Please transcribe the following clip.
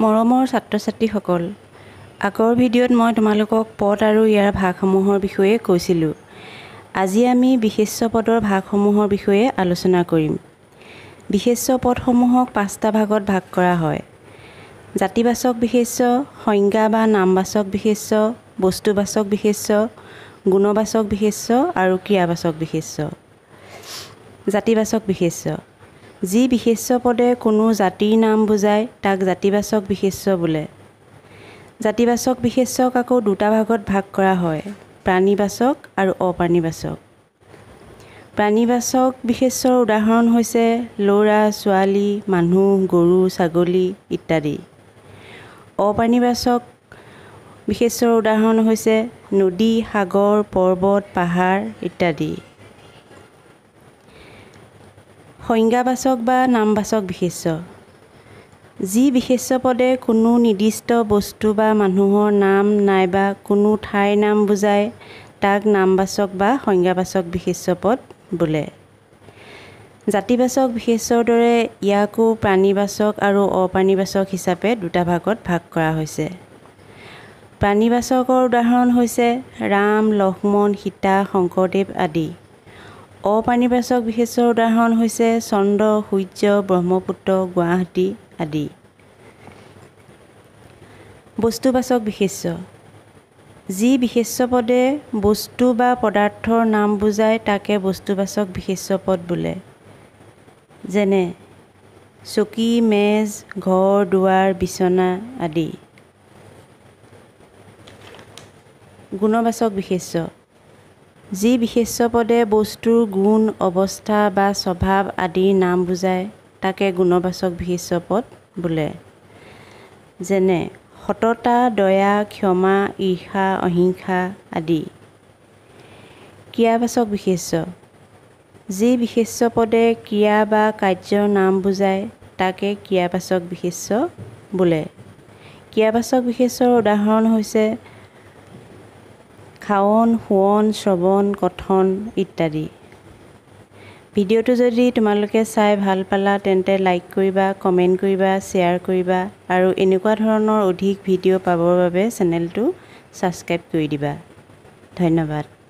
মৰমৰ ছাত্ৰ ছাত্ৰীসকল আগৰ ভিডিঅ'ত মই তোমালোকক পদ আৰু ইয়াৰ ভাগসমূহৰ বিষয়ে কৈছিলোঁ আজি আমি বিশেষ পদৰ ভাগসমূহৰ বিষয়ে আলোচনা কৰিম বিশেষ পদসমূহক পাঁচটা ভাগত ভাগ কৰা হয় জাতিবাচক বিশেষ সংজ্ঞা বা নামবাচক বিশেষ্য বস্তুবাচক বিশেষ গুণবাচক বিশেষ আৰু ক্ৰিয়াবাচক বিশেষ জাতিবাচক বিশেষ যি বিশেষ্য পদে কোনো জাতিৰ নাম বুজায় তাক জাতিবাচক বিশেষ্য বোলে জাতিবাচক বিশেষ্যক আকৌ দুটা ভাগত ভাগ কৰা হয় প্ৰাণীবাচক আৰু অপ্ৰাণীবাচক প্ৰাণীবাচক বিশেষ্যৰ উদাহৰণ হৈছে ল'ৰা ছোৱালী মানুহ গৰু ছাগলী ইত্যাদি অপ্ৰাণীবাচক বিশেষ্যৰ উদাহৰণ হৈছে নদী সাগৰ পৰ্বত পাহাৰ ইত্যাদি সংজ্ঞাবাচক বা নামবাচক বিশেষ্য যি বিশেষ্য পদে কোনো নিৰ্দিষ্ট বস্তু বা মানুহৰ নাম নাইবা কোনো ঠাইৰ নাম বুজায় তাক নামবাচক বা সংজ্ঞাবাচক বিশেষ্য পদ বোলে জাতিবাচক বিশেষ্যৰ দৰে ইয়াকো প্ৰাণীবাচক আৰু অপ্ৰাণীবাচক হিচাপে দুটা ভাগত ভাগ কৰা হৈছে প্ৰাণীবাচকৰ উদাহৰণ হৈছে ৰাম লক্ষ্মণ সীতা শংকৰদেৱ আদি অপানিবাচক বিশেষৰ উদাহৰণ হৈছে চন্দ্ৰ সূৰ্য ব্ৰহ্মপুত্ৰ গুৱাহাটী আদি বস্তুবাচক বিশেষ্য যি পদে বস্তু বা পদাৰ্থৰ নাম বুজায় তাকে বস্তুবাচক পদ বোলে যেনে চকী মেজ ঘৰ দুৱাৰ বিচনা আদি গুণবাচক বিশেষ্য যি বিশেষ্য পদে বস্তুৰ গুণ অৱস্থা বা স্বভাৱ আদিৰ নাম বুজায় তাকে গুণবাচক বিশেষ্য পদ বোলে যেনে সততা দয়া ক্ষমা ঈৰ্ষা অহিংসা আদি ক্ৰিয়াবাচক বিশেষ্য যি বিশেষ্য পদে ক্ৰিয়া বা কাৰ্যৰ নাম বুজায় তাকে ক্ৰিয়াবাচক বিশেষ্য বোলে ক্ৰিয়াবাচক বিশেষ্যৰ উদাহৰণ হৈছে খাৱন শুৱন শ্ৰৱণ কথন ইত্যাদি ভিডিঅ'টো যদি তোমালোকে চাই ভাল পালা তেন্তে লাইক কৰিবা কমেণ্ট কৰিবা শ্বেয়াৰ কৰিবা আৰু এনেকুৱা ধৰণৰ অধিক ভিডিঅ' পাবৰ বাবে চেনেলটো ছাবস্ক্ৰাইব কৰি দিবা ধন্যবাদ